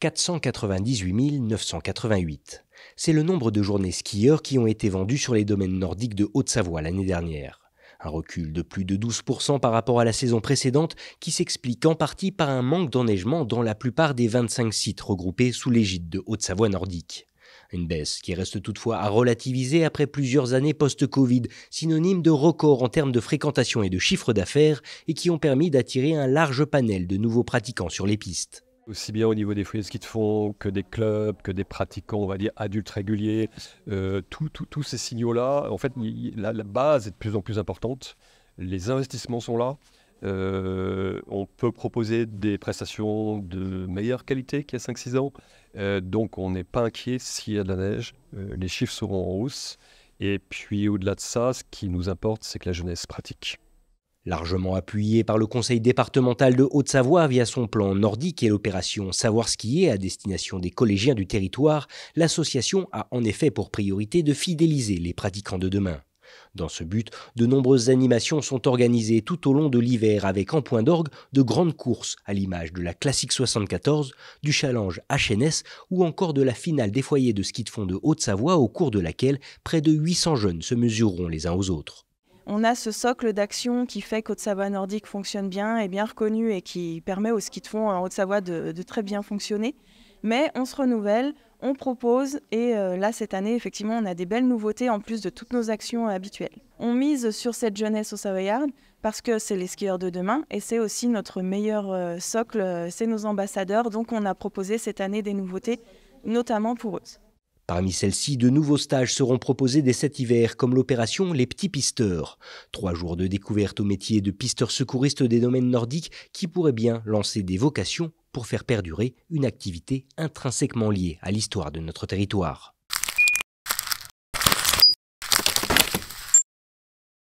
498 988. C'est le nombre de journées skieurs qui ont été vendues sur les domaines nordiques de Haute-Savoie l'année dernière. Un recul de plus de 12% par rapport à la saison précédente qui s'explique en partie par un manque d'enneigement dans la plupart des 25 sites regroupés sous l'égide de Haute-Savoie nordique. Une baisse qui reste toutefois à relativiser après plusieurs années post-Covid, synonyme de record en termes de fréquentation et de chiffre d'affaires, et qui ont permis d'attirer un large panel de nouveaux pratiquants sur les pistes aussi bien au niveau des foyers de ski de fond que des clubs, que des pratiquants, on va dire, adultes réguliers. Euh, tous ces signaux-là, en fait, la, base est de plus en plus importante. Les investissements sont là. Euh, on peut proposer des prestations de meilleure qualité qu'il y a 5-6 ans. Euh, donc, on n'est pas inquiet s'il y a de la neige. les chiffres seront en hausse. Et puis, au-delà de ça, ce qui nous importe, c'est que la jeunesse pratique. Largement appuyé par le conseil départemental de Haute-Savoie via son plan nordique et l'opération Savoir skier à destination des collégiens du territoire, l'association a en effet pour priorité de fidéliser les pratiquants de demain. Dans ce but, de nombreuses animations sont organisées tout au long de l'hiver avec en point d'orgue de grandes courses à l'image de la Classique 74, du Challenge HNS ou encore de la finale des foyers de ski de fond de Haute-Savoie au cours de laquelle près de 800 jeunes se mesureront les uns aux autres on a ce socle d'action qui fait qu'Haute-Savoie nordique fonctionne bien et bien reconnu et qui permet aux ski de fond en Haute-Savoie de, de, très bien fonctionner. Mais on se renouvelle, on propose et euh, là cette année effectivement on a des belles nouveautés en plus de toutes nos actions euh, habituelles. On mise sur cette jeunesse au Savoyard parce que c'est les skieurs de demain et c'est aussi notre meilleur euh, socle, c'est nos ambassadeurs donc on a proposé cette année des nouveautés notamment pour eux. Parmi celles-ci, de nouveaux stages seront proposés dès cet hiver, comme l'opération Les Petits Pisteurs. Trois jours de découverte au métier de pisteur secouriste des domaines nordiques qui pourrait bien lancer des vocations pour faire perdurer une activité intrinsèquement liée à l'histoire de notre territoire.